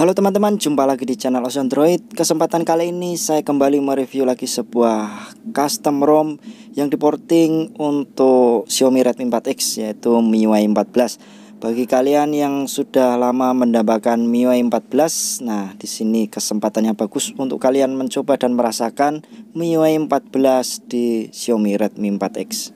Halo teman-teman, jumpa lagi di channel Ocean Droid. Kesempatan kali ini saya kembali mereview lagi sebuah custom ROM yang diporting untuk Xiaomi Redmi 4X yaitu MIUI 14. Bagi kalian yang sudah lama mendapatkan MIUI 14, nah di sini kesempatannya bagus untuk kalian mencoba dan merasakan MIUI 14 di Xiaomi Redmi 4X.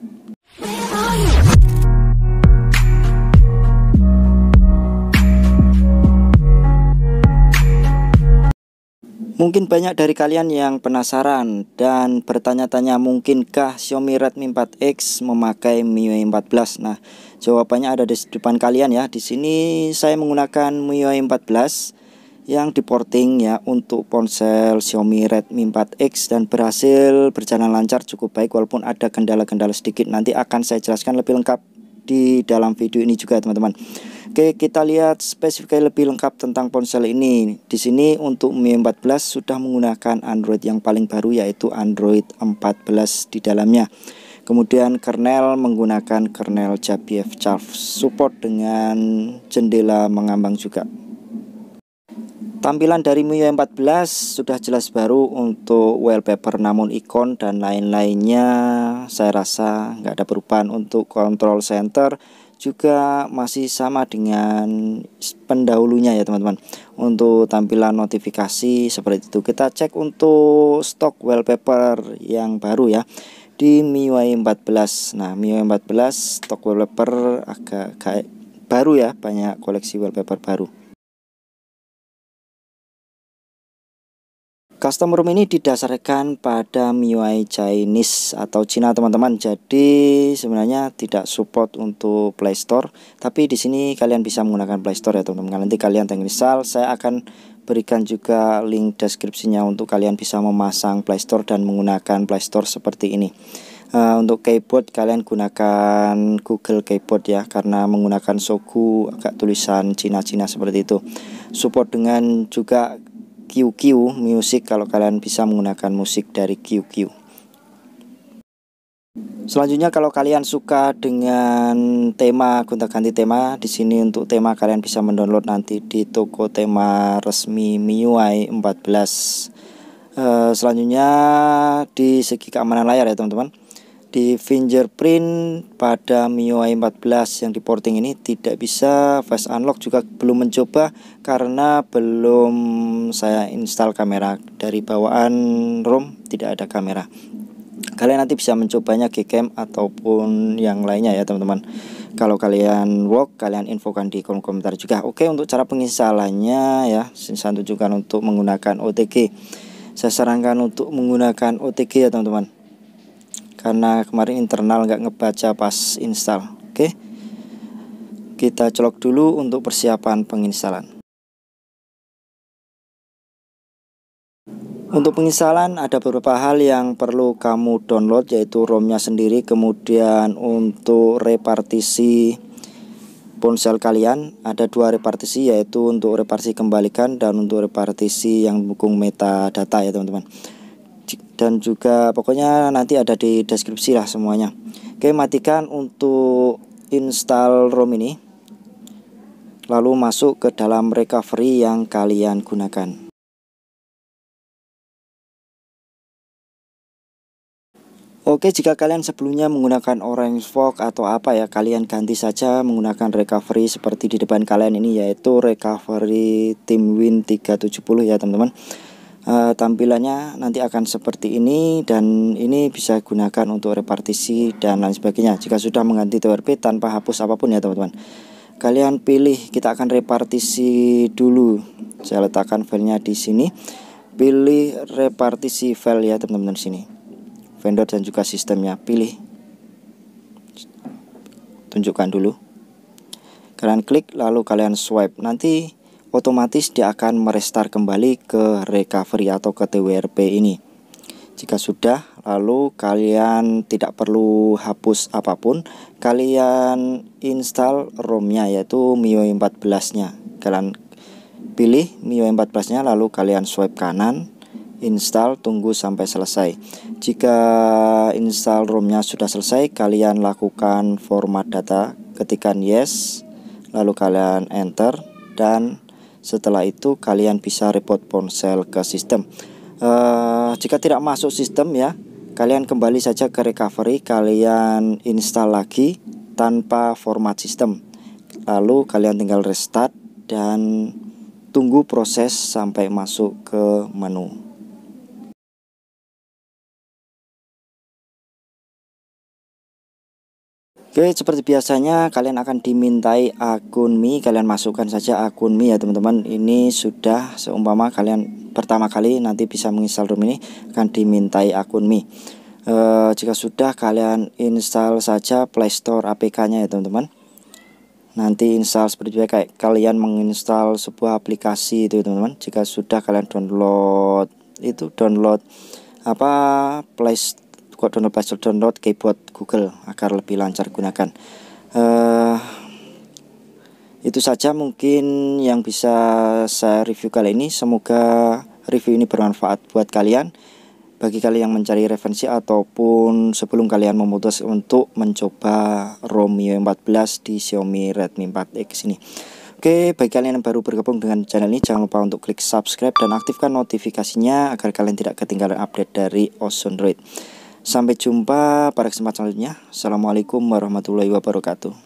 Mungkin banyak dari kalian yang penasaran dan bertanya-tanya mungkinkah Xiaomi Redmi 4X memakai MIUI 14. Nah, jawabannya ada di depan kalian ya. Di sini saya menggunakan MIUI 14 yang diporting ya untuk ponsel Xiaomi Redmi 4X dan berhasil berjalan lancar cukup baik walaupun ada kendala-kendala sedikit nanti akan saya jelaskan lebih lengkap di dalam video ini juga teman-teman. Oke, kita lihat spesifikasi lebih lengkap tentang ponsel ini. Di sini untuk Mi 14 sudah menggunakan Android yang paling baru yaitu Android 14 di dalamnya. Kemudian kernel menggunakan kernel JBF Charge support dengan jendela mengambang juga. Tampilan dari Mi 14 sudah jelas baru untuk wallpaper namun ikon dan lain-lainnya saya rasa nggak ada perubahan untuk control center juga masih sama dengan pendahulunya ya teman-teman untuk tampilan notifikasi seperti itu kita cek untuk stok wallpaper yang baru ya di MIUI 14 nah MIUI 14 stok wallpaper agak kayak baru ya banyak koleksi wallpaper baru Custom Room ini didasarkan pada MIUI Chinese atau Cina teman-teman. Jadi sebenarnya tidak support untuk Play Store, tapi di sini kalian bisa menggunakan Play Store ya teman-teman. Nanti kalian install, saya akan berikan juga link deskripsinya untuk kalian bisa memasang Play Store dan menggunakan Play Store seperti ini. Uh, untuk keyboard kalian gunakan Google Keyboard ya karena menggunakan Soku agak tulisan Cina-Cina seperti itu. Support dengan juga QQ Music kalau kalian bisa menggunakan musik dari QQ. Selanjutnya kalau kalian suka dengan tema gonta-ganti tema di sini untuk tema kalian bisa mendownload nanti di toko tema resmi MIUI 14. Uh, eh, selanjutnya di segi keamanan layar ya teman-teman di fingerprint pada MIUI 14 yang di porting ini tidak bisa face unlock juga belum mencoba karena belum saya install kamera dari bawaan ROM tidak ada kamera kalian nanti bisa mencobanya Gcam ataupun yang lainnya ya teman-teman kalau kalian work kalian infokan di kolom komentar juga oke untuk cara penginstalannya ya saya tunjukkan untuk menggunakan OTG saya sarankan untuk menggunakan OTG ya teman-teman karena kemarin internal nggak ngebaca pas install oke kita colok dulu untuk persiapan penginstalan Untuk penginstalan ada beberapa hal yang perlu kamu download yaitu romnya sendiri kemudian untuk repartisi ponsel kalian ada dua repartisi yaitu untuk repartisi kembalikan dan untuk repartisi yang mendukung metadata ya teman-teman dan juga pokoknya nanti ada di deskripsi lah semuanya oke matikan untuk install ROM ini lalu masuk ke dalam recovery yang kalian gunakan Oke, jika kalian sebelumnya menggunakan Orange Fog atau apa ya, kalian ganti saja menggunakan recovery seperti di depan kalian ini yaitu recovery Team Win 370 ya, teman-teman. Eh, tampilannya nanti akan seperti ini dan ini bisa gunakan untuk repartisi dan lain sebagainya jika sudah mengganti TWRP tanpa hapus apapun ya teman-teman kalian pilih kita akan repartisi dulu saya letakkan filenya di sini pilih repartisi file ya teman-teman sini vendor dan juga sistemnya pilih tunjukkan dulu kalian klik lalu kalian swipe nanti otomatis dia akan merestart kembali ke recovery atau ke TWRP ini. Jika sudah, lalu kalian tidak perlu hapus apapun, kalian install ROM-nya yaitu MIUI 14-nya. Kalian pilih MIUI 14-nya lalu kalian swipe kanan, install, tunggu sampai selesai. Jika install ROM-nya sudah selesai, kalian lakukan format data, ketikan yes, lalu kalian enter dan setelah itu kalian bisa report ponsel ke sistem. Uh, jika tidak masuk sistem ya, kalian kembali saja ke recovery, kalian install lagi tanpa format sistem. Lalu kalian tinggal restart dan tunggu proses sampai masuk ke menu. Oke, seperti biasanya kalian akan dimintai akun Mi, kalian masukkan saja akun Mi ya teman-teman. Ini sudah seumpama kalian pertama kali nanti bisa menginstal room ini akan dimintai akun Mi. E, jika sudah kalian install saja Play Store APK-nya ya teman-teman. Nanti install seperti biasa kayak kalian menginstal sebuah aplikasi itu teman-teman. Jika sudah kalian download itu download apa Play kok download password download keyboard Google agar lebih lancar gunakan uh, itu saja mungkin yang bisa saya review kali ini semoga review ini bermanfaat buat kalian bagi kalian yang mencari referensi ataupun sebelum kalian memutus untuk mencoba Romeo 14 di Xiaomi Redmi 4X ini Oke, bagi kalian yang baru bergabung dengan channel ini, jangan lupa untuk klik subscribe dan aktifkan notifikasinya agar kalian tidak ketinggalan update dari Ozone Red Sampai jumpa pada kesempatan selanjutnya. Assalamualaikum warahmatullahi wabarakatuh.